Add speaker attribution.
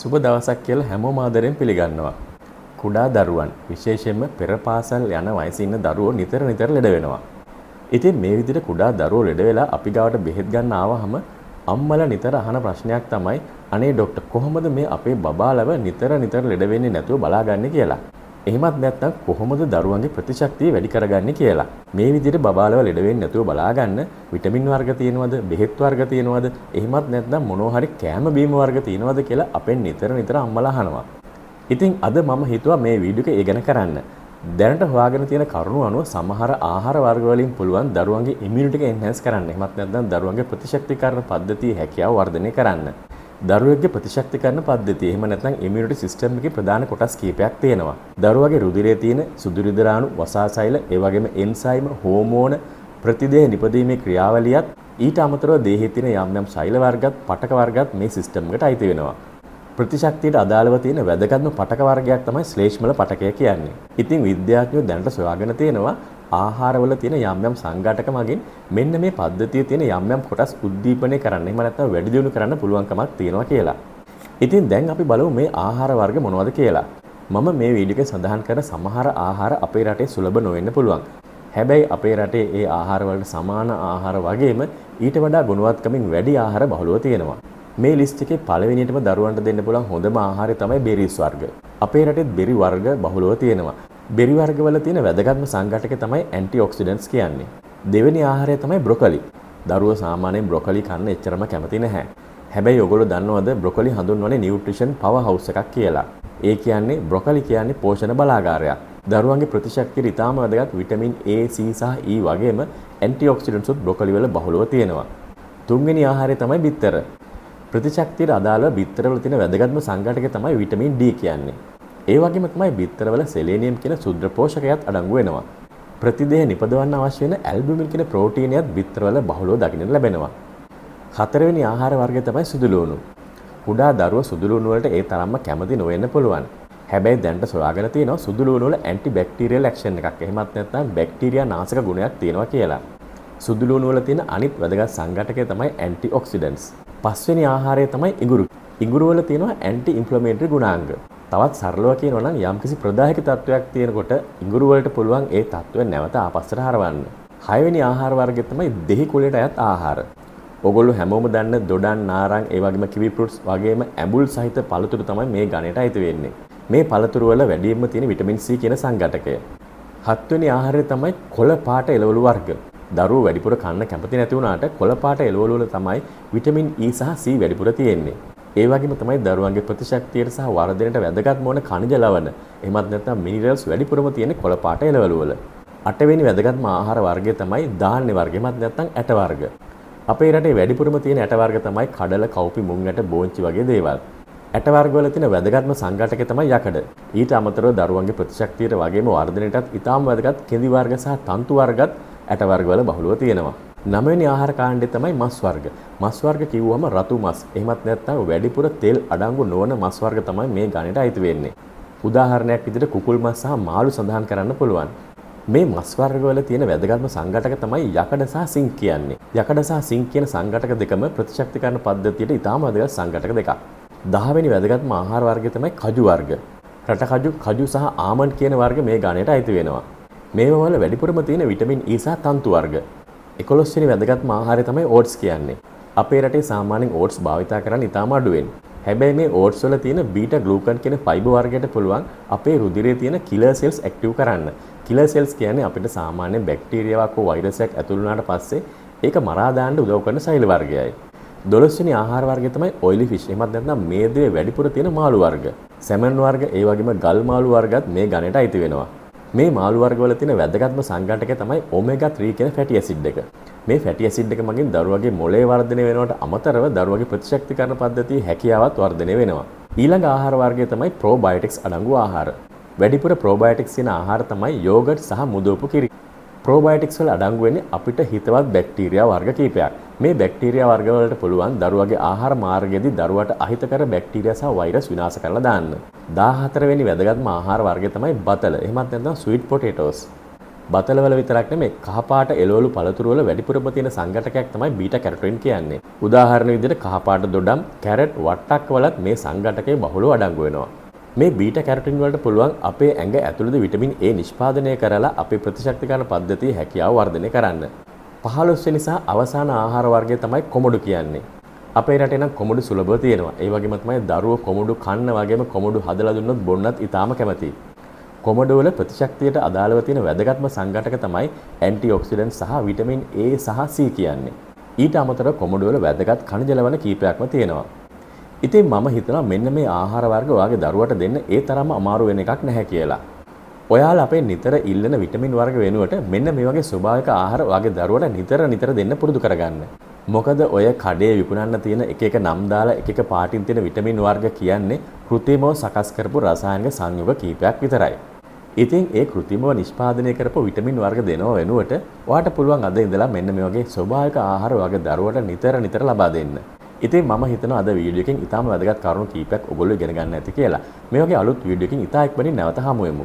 Speaker 1: සුබ දවසක් කියලා හැමෝම ආදරෙන් පිළිගන්නවා. කුඩා දරුවන් විශේෂයෙන්ම පෙර පාසල් යන වයසේ ඉන්න දරුවෝ නිතර නිතර ලෙඩ වෙනවා. ඉතින් මේ විදිහට කුඩා දරුවෝ ලෙඩ වෙලා අපි ගාවට බෙහෙත් ගන්න ආවහම අම්මලා නිතර අහන ප්‍රශ්නයක් තමයි අනේ ඩොක්ටර් කොහොමද මේ අපේ බබාලව නිතර නිතර ලෙඩ වෙන්නේ නැතුව බලාගන්නේ කියලා. එහෙමත් නැත්නම් කොහොමද දරුවන්ගේ ප්‍රතිශක්තිය වැඩි කරගන්නේ කියලා. මේ විදිහට බබාලව ලෙඩ වෙන්නේ නැතුව බලාගන්න විටමින් වර්ග තියෙනවද, බෙහෙත් වර්ග තියෙනවද, එහෙමත් නැත්නම් මොනවා හරි කෑම බීම වර්ග තියෙනවද කියලා අපෙන් නිතර නිතර අම්මලා අහනවා. ඉතින් අද මම හිතුවා මේ වීඩියෝ එක ඒ ගැන කරන්න. දැනට හොයාගෙන තියෙන කරුණු අනුව සමහර ආහාර වර්ග වලින් පුළුවන් දරුවන්ගේ ඉමුනිටි එක එන්හැන්ස් කරන්න. එහෙමත් නැත්නම් දරුවන්ගේ ප්‍රතිශක්තිකරණ පද්ධතිය හැකියාව වර්ධනය කරන්න. දරුවෙක්ගේ ප්‍රතිශක්ති කරන පද්ධතිය. එහෙම නැත්නම් ඉමුනිටි සිස්ටම් එකේ ප්‍රධාන කොටස් කීපයක් තියෙනවා. දරුවගේ රුධිරයේ තියෙන සුදුරිදරාණු වසාසෛල, ඒ වගේම එන්සයිම, හෝමෝන ප්‍රතිදේහ නිපදීමේ ක්‍රියාවලියත් ඊට අමතරව දේහයේ තියෙන යම් යම් සෛල වර්ගත්, පටක වර්ගත් මේ සිස්ටම් එකට අයිති වෙනවා. ප්‍රතිශක්තියට අදාළව තියෙන වැදගත්ම පටක වර්ගයක් තමයි ශ්ලේෂ්මල පටකය කියන්නේ. ඉතින් විද්‍යාඥයෝ දැනට සොයාගෙන තියෙනවා ආහාරවල තියෙන යම් යම් සංඝාටක මගින් මෙන්න මේ පද්ධතිය තියෙන යම් යම් කොටස් උද්දීපනය කරන්න එහෙම නැත්නම් වැඩි දියුණු කරන්න පුළුවන්කමක් තියෙනවා කියලා. ඉතින් දැන් අපි බලමු මේ ආහාර වර්ග මොනවද කියලා. මම මේ වීඩියෝ එකේ සඳහන් කරන සමහර ආහාර අපේ රටේ සුලභ නොවෙන්න පුළුවන්. හැබැයි අපේ රටේ ඒ ආහාර වලට සමාන ආහාර වගේම ඊට වඩා ගුණවත්කමින් වැඩි ආහාර බහුලව තියෙනවා. මේ ලිස්ට් එකේ පළවෙනියටම දරුවන්ට දෙන්න පුළුවන් හොඳම ආහාරය තමයි බෙරිස් වර්ග. අපේ රටෙත් බෙරි වර්ග බහුලව තියෙනවා. බෙරි වර්ගවල තියෙන වැදගත්ම සංඝටක තමයි ඇන්ටි ඔක්සිඩන්ස් කියන්නේ. දෙවෙනි ආහාරය තමයි බ්‍රොකොලි. දරුවෝ සාමාන්‍යයෙන් බ්‍රොකොලි කන්න එච්චරම කැමති නැහැ. හැබැයි ඔයගොල්ලෝ දන්නවද බ්‍රොකොලි හඳුන්වන්නේ නියුට්‍රිෂන් පවර් හවුස් එකක් කියලා. ඒ කියන්නේ බ්‍රොකොලි කියන්නේ පෝෂණ බලාගාරයක්. දරුවන්ගේ ප්‍රතිශක්තිය ඉතාම වැදගත් විටමින් A, C සහ E වගේම ඇන්ටි ඔක්සිඩන්ට්ස් උත් බ්‍රොකොලි වල බහුලව තියෙනවා. තුන්වෙනි ආහාරය තමයි බිත්තර. ප්‍රතිශක්තියට අදාළව බිත්තරවල තියෙන වැදගත්ම සංඝටකය තමයි විටමින් D කියන්නේ. ඒ වගේම තමයි බිත්තරවල සෙලේනියම් කියන සුද්‍ර පෝෂකයත් අඩංගු වෙනවා. ප්‍රතිදේහ නිපදවන්න අවශ්‍ය වෙන ඇල්බියුමින් කියන ප්‍රෝටීනයත් බිත්තරවල බහුලව දකින්න ලැබෙනවා. හතරවෙනි ආහාර වර්ගය තමයි සුදුලූණු. කුඩා දරුව සුදුලූණු වලට ඒ තරම්ම කැමති නොවෙන්න පුළුවන්. හැබැයි දැන්ට සොයාගෙන තියෙනවා සුදුලූණු වල ඇන්ටි බැක්ටීරියල් ඇක්ෂන් එකක්. එහෙමත් නැත්නම් බැක්ටීරියා නාශක ගුණයක් තියෙනවා කියලා. සුදුලූණු වල තියෙන අනිත් වැදගත් සංඝටකය තමයි ඇන්ටි ඔක්සිඩන්ට්ස්. පස්වෙනි ආහාරය තමයි ඉඟුරු. ඉඟුරු වල තියෙනවා ඇන්ටි ඉන්ෆ්ලමේටරි ගුණාංග. තවත් සරලව කියනවා නම් යම්කිසි ප්‍රදායක තත්වයක් තියෙනකොට ඉඟුරු වලට පුළුවන් ඒ තත්වය නැවත ආපස්සට හරවන්න. හයවෙනි ආහාර වර්ගය තමයි දෙහි කුලයට අයත් ආහාර. ඔගොල්ලෝ හැමෝම දන්න දොඩන්, නාරං, ඒ වගේම කිවි ෆෘට්ස් වගේම ඇඹුල් සහිත පළතුරු තමයි මේ ගණයට අයිති වෙන්නේ. මේ පළතුරු වල වැඩියෙන්ම තියෙන විටමින් C කියන සංඝටකය. හත්වෙනි ආහාරය තමයි කොළ පාට එළවලු වර්ග. දරුවෝ වැඩිපුර කන්න කැමති නැති වුණාට කොළ පාට එළවලු වල තමයි විටමින් E සහ C වැඩිපුර තියෙන්නේ. ඒ වගේම තමයි දරුවන්ගේ ප්‍රතිශක්තියට සහ වර්ධනයට වැදගත් වන ඛනිජ ලවණ. එහෙමත් නැත්නම් මිනරල්ස් වැඩිපුරම තියෙන කොළ පාට එළවලු වල. අටවෙනි වැදගත්ම ආහාර වර්ගය තමයි ධාන්‍ය වර්ගය. එහෙමත් නැත්නම් ඇට වර්ග. අපේ රටේ වැඩිපුරම තියෙන ඇට වර්ග තමයි කඩල, කව්පි, මුං ඇට, බෝංචි වගේ දේවල්. ඇට වර්ගවල තියෙන වැදගත්ම සංඝටකය තමයි යකඩ. ඊට අමතරව දරුවන්ගේ ප්‍රතිශක්තියට වගේම වර්ධනයටත් ඉතාම වැදගත් කෙඳි වර්ග සහ තන්තු වර්ගත් ඇට වර්ගවල බහුලව තියෙනවා. නමවෙනි ආහාර කාණ්ඩේ තමයි මස් වර්ග. මස් වර්ග කිව්වම රතු මස්. එහෙමත් නැත්නම් වැඩිපුර තෙල් අඩංගු නොවන මස් වර්ග තමයි මේ ගණයට අයිති වෙන්නේ. උදාහරණයක් විදිහට කුකුල් මස් සහ මාළු සඳහන් කරන්න පුළුවන්. මේ මස් වර්ගවල තියෙන වැදගත්ම සංඝටක තමයි යකඩ සහ සිංක් කියන්නේ. යකඩ සහ සිංක් කියන සංඝටක දෙකම ප්‍රතිශක්තිකරණ පද්ධතියට ඉතාම වැදගත් සංඝටක දෙකක්. 10 වෙනි වැදගත්ම ආහාර වර්ගය තමයි කජු වර්ග. රට කජු, කජු සහ ආමන්ඩ් කියන වර්ග මේ ගණයට අයිති වෙනවා. මේවා වල වැඩිපුරම තියෙන විටමින් E සහ තන්තු වර්ග. එකොලොස්වනි වැදගත් මාහාරය තමයි ඕට්ස් කියන්නේ. අපේ රටේ සාමාන්‍යයෙන් ඕට්ස් භාවිතා කරන්න ඉතාම අඩුවෙන්. හැබැයි මේ ඕට්ස් වල තියෙන බීටා ග්ලූකන් කියන ෆයිබර් වර්ගයට පුළුවන් අපේ රුධිරයේ තියෙන කිලර් සෙල්ස් ඇක්ටිව් කරන්න. කිලර් සෙල්ස් කියන්නේ අපිට සාමාන්‍ය බැක්ටීරියාවක් හෝ වෛරසයක් ඇතුළු වුණාට පස්සේ ඒක මරා දාන්න උදව් කරන සෛල වර්ගයයි. 12 වෙනි ආහාර වර්ගය තමයි ඔයිලි ෆිෂ්. එහෙමත් නැත්නම් මේදුවේ වැඩිපුර තියෙන මාළු වර්ග. සැමන් වර්ග, ඒ වගේම ගල් මාළු වර්ගත් මේ ගණයට අයිති වෙනවා. මේ මාළු වර්ගවල තියෙන වැදගත්ම සංඝටකය තමයි omega 3 කියන ෆැටි ඇසිඩ් එක. මේ ෆැටි ඇසිඩ් එක මගින් දරුවගේ මොළේ වර්ධනය වෙනවට අමතරව දරුවගේ ප්‍රතිශක්තිකරණ පද්ධතියේ හැකියාවත් වර්ධනය වෙනවා. ඊළඟ ආහාර වර්ගය තමයි ප්‍රෝබයොටික්ස් අඩංගු ආහාර. වැඩිපුර ප්‍රෝබයොටික්ස් කියන ආහාර තමයි යෝගට් සහ මුදෝපු කිරි. ප්‍රෝබයොටික්ස් වල අඩංගු වෙන්නේ අපිට හිතවත් බැක්ටීරියා වර්ග කිහිපයක්. මේ බැක්ටීරියා වර්ගවලට පුළුවන් දරුවගේ ආහාර මාර්ගයේදී දරුවට අහිතකර බැක්ටීරියා සහ වෛරස් විනාශ කරලා දාන්න. 14 වෙනි වැදගත්ම ආහාර වර්ගය තමයි බතල. එහෙමත් නැත්නම් sweet potatoes. බතල වල විතරක් නෙමෙයි කහපාට එළවලු පළතුරු වල වැඩිපුරම තියෙන සංඝටකයක් තමයි බීටා කැරොටින් කියන්නේ. උදාහරණ විදිහට කහපාට දොඩම්, කැරට්, වට්ටක් වලත් මේ සංඝටකය බහුලව අඩංගු වෙනවා. මේ බීට කැරටින් වලට පුළුවන් අපේ ඇඟ ඇතුළත විටමින් A නිෂ්පාදනය කරලා අපේ ප්‍රතිශක්තිකරණ පද්ධතිය හැකියාව වර්ධනය කරන්න. පහළොස්වෙනි සහ අවසාන ආහාර වර්ගය තමයි කොමඩු කියන්නේ. අපේ රටේ නම් කොමඩු සුලභව තියෙනවා. ඒ වගේම තමයි දරුවෝ කොමඩු කන්න වගේම කොමඩු හදලා දුන්නොත් බොන්නත් ඉතාම කැමතියි. කොමඩු වල ප්‍රතිශක්තියට අදාළව තියෙන වැදගත්ම සංඝටක තමයි ඇන්ටිඔක්සිඩන්ට් සහ විටමින් A සහ C කියන්නේ. ඊට අමතරව කොමඩු වල වැදගත් ඛනිජ ලවණ කීපයක්ම තියෙනවා. ඉතින් මම හිතනවා මෙන්න මේ ආහාර වර්ග ඔයාගේ දරුවට දෙන්න ඒ තරම්ම අමාරු වෙන එකක් නැහැ කියලා. ඔයාල අපේ නිතර ඉල්ලන විටමින් වර්ග වෙනුවට මෙන්න මේ වගේ ස්වභාවික ආහාර වගේ දරුවට නිතර නිතර දෙන්න පුරුදු කරගන්න. මොකද ඔය කඩේ විකුණන්න තියෙන එක එක නම් දාලා එක එක පාටින් තියෙන විටමින් වර්ග කියන්නේ කෘතිමව සකස් කරපු රසායනික සංයුග කීපයක් විතරයි. ඉතින් ඒ කෘතිමව නිෂ්පාදනය කරපු විටමින් වර්ග දෙනව වෙනුවට ඔයාට පුළුවන් අද ඉඳලා මෙන්න මේ වගේ ස්වභාවික ආහාර වගේ දරුවට නිතර නිතර ලබා දෙන්න. ඉතින් මම හිතන අද වීඩියෝකින් ඉතාම වැදගත් කරුණු කීපයක් ඔගොල්ලෝ ඉගෙන ගන්න ඇති කියලා. මේ වගේ අලුත් වීඩියෝකින් ඉතා එක්මනින් නැවත හමු වෙමු.